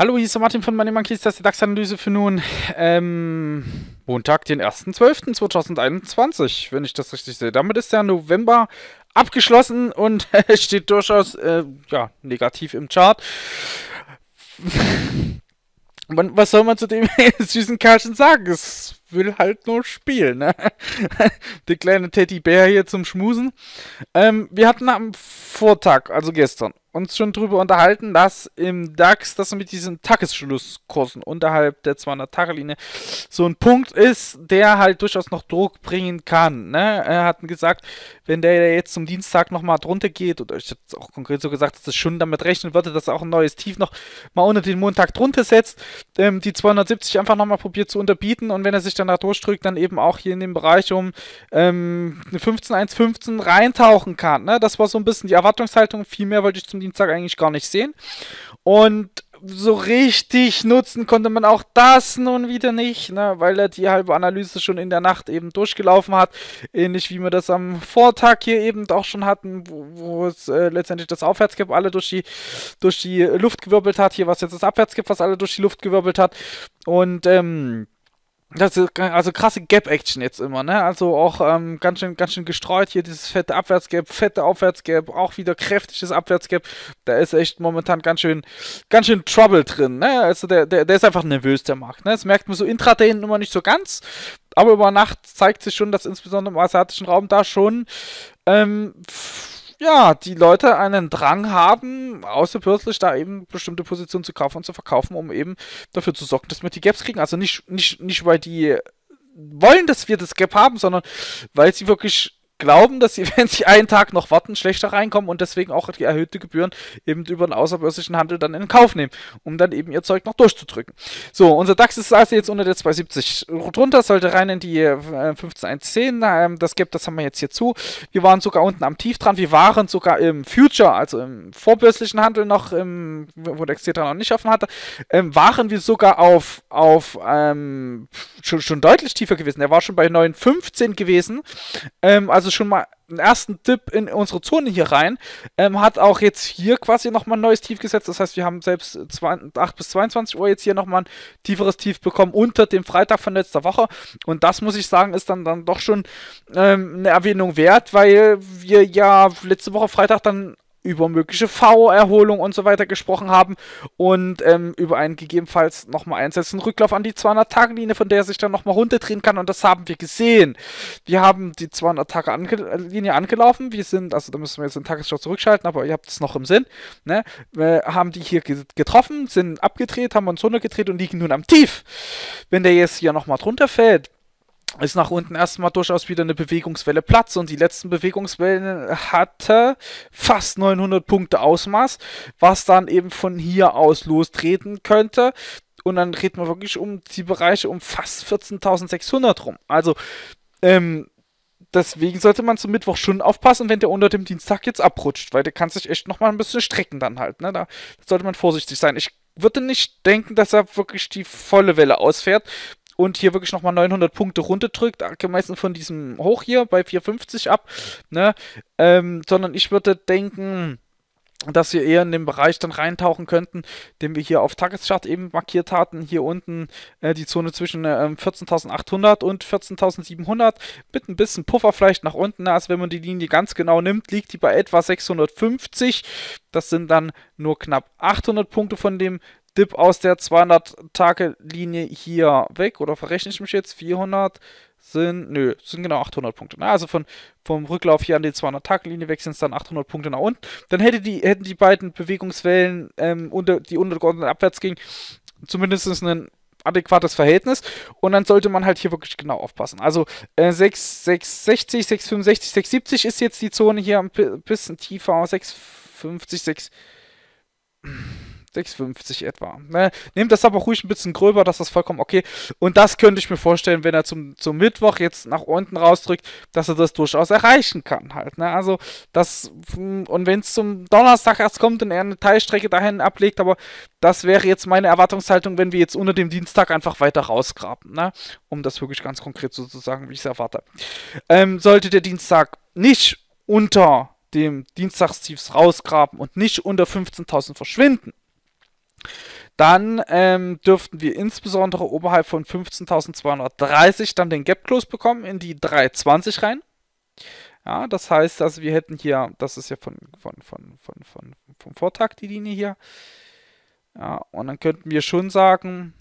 Hallo, hier ist der Martin von Money Monkeys, das ist die DAX-Analyse für nun ähm, Montag, den 1.12.2021, wenn ich das richtig sehe. Damit ist der November abgeschlossen und steht durchaus äh, ja, negativ im Chart. man, was soll man zu dem süßen Kerlchen sagen? Es will halt nur spielen. Ne? Der kleine Teddybär hier zum Schmusen. Ähm, wir hatten am Vortag, also gestern, uns schon drüber unterhalten, dass im DAX, dass mit diesen Tagesschlusskursen unterhalb der 200-Tage-Linie so ein Punkt ist, der halt durchaus noch Druck bringen kann. Ne? Er hat gesagt, wenn der jetzt zum Dienstag nochmal drunter geht, oder ich hätte es auch konkret so gesagt, dass das schon damit rechnen würde, dass er auch ein neues Tief noch mal unter den Montag drunter setzt, ähm, die 270 einfach nochmal probiert zu unterbieten und wenn er sich danach durchdrückt, dann eben auch hier in den Bereich um ähm, 15.1.15 reintauchen kann. Ne? Das war so ein bisschen die Erwartungshaltung. Viel mehr wollte ich zum letzten Dienstag eigentlich gar nicht sehen. Und so richtig nutzen konnte man auch das nun wieder nicht, ne, weil er die halbe Analyse schon in der Nacht eben durchgelaufen hat. Ähnlich wie wir das am Vortag hier eben auch schon hatten, wo, wo es äh, letztendlich das Aufwärtskip alle durch die, durch die Luft gewirbelt hat. Hier war es jetzt das Abwärtskip, was alle durch die Luft gewirbelt hat. Und ähm, also, also krasse Gap-Action jetzt immer, ne? Also auch ähm, ganz, schön, ganz schön gestreut hier, dieses fette Abwärtsgap, fette Aufwärtsgap, auch wieder kräftiges Abwärtsgap. Da ist echt momentan ganz schön, ganz schön Trouble drin, ne? Also der, der, der ist einfach nervös, der Markt, ne? Das merkt man so intraday immer nicht so ganz, aber über Nacht zeigt sich schon, dass insbesondere im asiatischen Raum da schon ähm, ja, die Leute einen Drang haben, aus da eben bestimmte Positionen zu kaufen und zu verkaufen, um eben dafür zu sorgen, dass wir die Gaps kriegen. Also nicht, nicht, nicht weil die wollen, dass wir das Gap haben, sondern weil sie wirklich glauben, dass sie, wenn sie einen Tag noch warten, schlechter reinkommen und deswegen auch die erhöhte Gebühren eben über den außerbörslichen Handel dann in Kauf nehmen, um dann eben ihr Zeug noch durchzudrücken. So, unser DAX ist also jetzt unter der 270 runter, sollte rein in die 15110, äh, ähm, das gibt, das haben wir jetzt hier zu. Wir waren sogar unten am Tief dran, wir waren sogar im Future, also im vorbörslichen Handel noch, im, wo der Xetra noch nicht offen hatte, ähm, waren wir sogar auf, auf ähm, schon, schon deutlich tiefer gewesen. Er war schon bei 915 gewesen, ähm, also also schon mal einen ersten Tipp in unsere Zone hier rein. Ähm, hat auch jetzt hier quasi nochmal ein neues Tief gesetzt. Das heißt, wir haben selbst 8 bis 22 Uhr jetzt hier nochmal ein tieferes Tief bekommen unter dem Freitag von letzter Woche. Und das muss ich sagen, ist dann, dann doch schon ähm, eine Erwähnung wert, weil wir ja letzte Woche Freitag dann über mögliche V-Erholung und so weiter gesprochen haben und ähm, über einen gegebenenfalls nochmal einsetzenden Rücklauf an die 200-Tage-Linie, von der er sich dann nochmal runterdrehen kann und das haben wir gesehen. Wir haben die 200-Tage-Linie angelaufen, wir sind, also da müssen wir jetzt den Tagesschau zurückschalten, aber ihr habt es noch im Sinn, ne? Wir haben die hier getroffen, sind abgedreht, haben uns runtergedreht und liegen nun am Tief. Wenn der jetzt hier nochmal drunter fällt, ist nach unten erstmal durchaus wieder eine Bewegungswelle Platz und die letzten Bewegungswellen hatte fast 900 Punkte Ausmaß, was dann eben von hier aus lostreten könnte. Und dann reden wir wirklich um die Bereiche um fast 14.600 rum. Also, ähm, deswegen sollte man zum Mittwoch schon aufpassen, wenn der unter dem Dienstag jetzt abrutscht, weil der kann sich echt nochmal ein bisschen strecken dann halt. Ne? Da sollte man vorsichtig sein. Ich würde nicht denken, dass er wirklich die volle Welle ausfährt, und hier wirklich nochmal 900 Punkte runterdrückt, gemessen von diesem Hoch hier bei 450 ab, ne? Ähm, sondern ich würde denken, dass wir eher in den Bereich dann reintauchen könnten, den wir hier auf Tageschart eben markiert hatten. Hier unten äh, die Zone zwischen äh, 14.800 und 14.700 mit ein bisschen Puffer vielleicht nach unten. Also wenn man die Linie ganz genau nimmt, liegt die bei etwa 650. Das sind dann nur knapp 800 Punkte von dem Dip aus der 200-Tage-Linie hier weg. Oder verrechne ich mich jetzt? 400 sind, nö, sind genau 800 Punkte. Na, ne? also von, vom Rücklauf hier an die 200 tage linie weg sind es dann 800 Punkte nach unten. Dann hätte die, hätten die beiden Bewegungswellen, ähm, unter, die untergeordnet abwärts gingen, zumindest einen adäquates Verhältnis und dann sollte man halt hier wirklich genau aufpassen. Also äh, 6, 6, 60, 6, 65, 6, 70 ist jetzt die Zone hier ein bisschen tiefer, 6, 50, 6, 6,50 etwa. Ne? Nehmt das aber ruhig ein bisschen gröber, das ist vollkommen okay. Und das könnte ich mir vorstellen, wenn er zum, zum Mittwoch jetzt nach unten rausdrückt, dass er das durchaus erreichen kann halt. Ne? Also das, mm, und wenn es zum Donnerstag erst kommt und er eine Teilstrecke dahin ablegt, aber das wäre jetzt meine Erwartungshaltung, wenn wir jetzt unter dem Dienstag einfach weiter rausgraben, ne? um das wirklich ganz konkret so zu sagen, wie ich es erwarte. Ähm, sollte der Dienstag nicht unter dem Dienstagstiefs rausgraben und nicht unter 15.000 verschwinden, dann ähm, dürften wir insbesondere oberhalb von 15.230 dann den Gap Close bekommen in die 320 rein. Ja, das heißt, also wir hätten hier, das ist ja von, von, von, von, von, vom Vortag die Linie hier. Ja, und dann könnten wir schon sagen,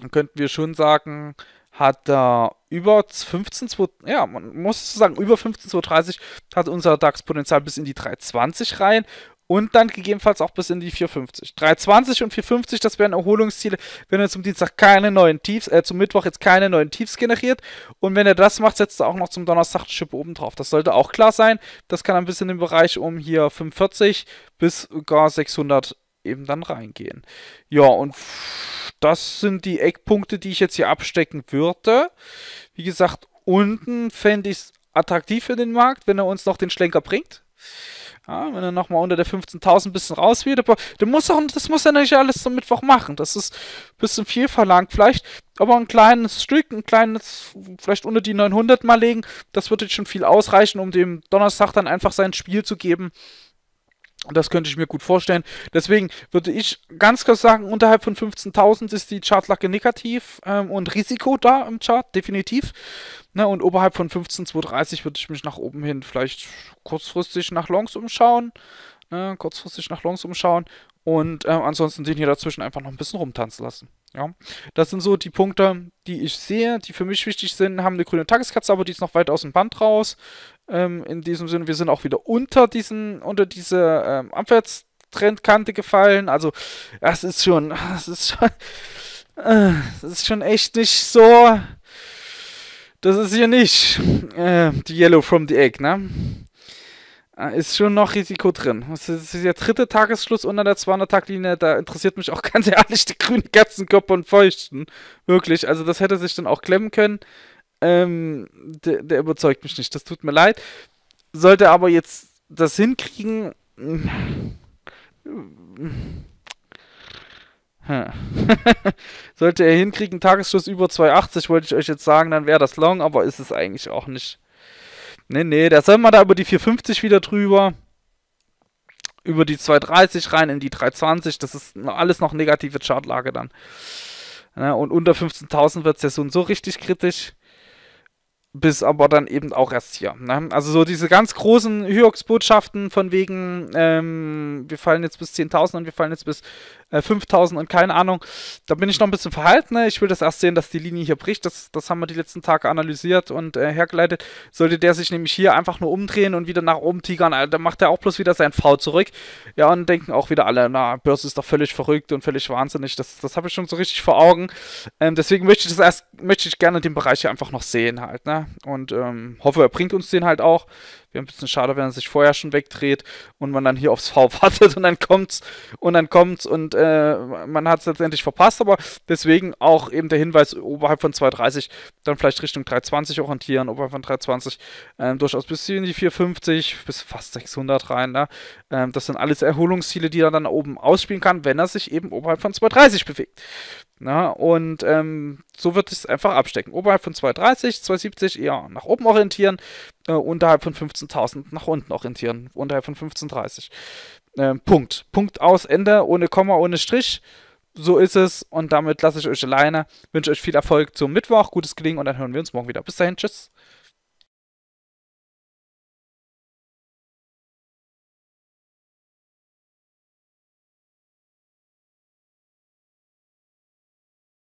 dann könnten wir schon sagen, hat da äh, über 15, ja, man muss sagen, über 15,230 hat unser DAX Potenzial bis in die 320 rein und dann gegebenenfalls auch bis in die 450. 320 und 450, das wären Erholungsziele, wenn er zum Dienstag keine neuen Tiefs, äh, zum Mittwoch jetzt keine neuen Tiefs generiert. Und wenn er das macht, setzt er auch noch zum Donnerstag eine Schippe oben drauf. Das sollte auch klar sein. Das kann ein bisschen im Bereich um hier 45 bis gar 600 eben dann reingehen. Ja, und das sind die Eckpunkte, die ich jetzt hier abstecken würde. Wie gesagt, unten fände ich es attraktiv für den Markt, wenn er uns noch den Schlenker bringt. Ja, wenn du nochmal unter der 15.000 ein bisschen raus wird, aber du musst auch, das muss er nicht alles zum Mittwoch machen. Das ist ein bisschen viel verlangt vielleicht, aber ein kleines Stück, ein kleines, vielleicht unter die 900 mal legen, das würde schon viel ausreichen, um dem Donnerstag dann einfach sein Spiel zu geben, das könnte ich mir gut vorstellen. Deswegen würde ich ganz kurz sagen, unterhalb von 15.000 ist die Chartlacke negativ ähm, und Risiko da im Chart, definitiv. Ne, und oberhalb von 15.230 würde ich mich nach oben hin vielleicht kurzfristig nach Longs umschauen äh, kurzfristig nach Longs umschauen und äh, ansonsten den hier dazwischen einfach noch ein bisschen rumtanzen lassen. Ja, das sind so die Punkte, die ich sehe, die für mich wichtig sind. Haben eine grüne Tageskatze, aber die ist noch weit aus dem Band raus. Ähm, in diesem Sinne, wir sind auch wieder unter diesen, unter diese ähm, Abwärtstrendkante gefallen. Also, das ist schon, das ist schon, äh, das ist schon echt nicht so. Das ist hier nicht äh, die Yellow from the Egg, ne? Ah, ist schon noch Risiko drin. Es ist der dritte Tagesschluss unter der 200-Tag-Linie. Da interessiert mich auch ganz ehrlich die grünen Katzenkörper und Feuchten. Wirklich. Also, das hätte sich dann auch klemmen können. Ähm, der, der überzeugt mich nicht. Das tut mir leid. Sollte aber jetzt das hinkriegen. Hm. Hm. Sollte er hinkriegen, Tagesschluss über 2,80, wollte ich euch jetzt sagen, dann wäre das long, aber ist es eigentlich auch nicht. Nee, nee, da soll man da über die 450 wieder drüber. Über die 230 rein in die 320. Das ist alles noch negative Chartlage dann. Ne, und unter 15.000 wird es ja so und so richtig kritisch. Bis aber dann eben auch erst hier. Ne? Also so diese ganz großen Hyox-Botschaften von wegen, ähm, wir fallen jetzt bis 10.000 und wir fallen jetzt bis 5000 äh, und keine Ahnung. Da bin ich noch ein bisschen verhalten. Ne? Ich will das erst sehen, dass die Linie hier bricht. Das, das haben wir die letzten Tage analysiert und äh, hergeleitet. Sollte der sich nämlich hier einfach nur umdrehen und wieder nach oben tigern, äh, dann macht er auch bloß wieder sein V zurück. Ja, und denken auch wieder alle, na, Börse ist doch völlig verrückt und völlig wahnsinnig. Das, das habe ich schon so richtig vor Augen. Ähm, deswegen möchte ich das erst, möchte ich gerne den Bereich hier einfach noch sehen halt. Ne? Und ähm, hoffe, er bringt uns den halt auch. Wäre ein bisschen schade, wenn er sich vorher schon wegdreht und man dann hier aufs V wartet und dann kommt's und dann kommt's und äh, man hat es letztendlich verpasst, aber deswegen auch eben der Hinweis oberhalb von 2,30 dann vielleicht Richtung 3,20 orientieren, oberhalb von 3,20 ähm, durchaus bis in die 4,50 bis fast 600 rein. Ne? Ähm, das sind alles Erholungsziele, die er dann oben ausspielen kann, wenn er sich eben oberhalb von 2,30 bewegt. Na, ne? und ähm, so wird es einfach abstecken. Oberhalb von 2,30, 2,70 eher nach oben orientieren äh, unterhalb von 15.000 nach unten orientieren, unterhalb von 15.30. Ähm, Punkt. Punkt aus, Ende, ohne Komma, ohne Strich. So ist es und damit lasse ich euch alleine. Wünsche euch viel Erfolg zum Mittwoch, gutes Gelingen und dann hören wir uns morgen wieder. Bis dahin, tschüss.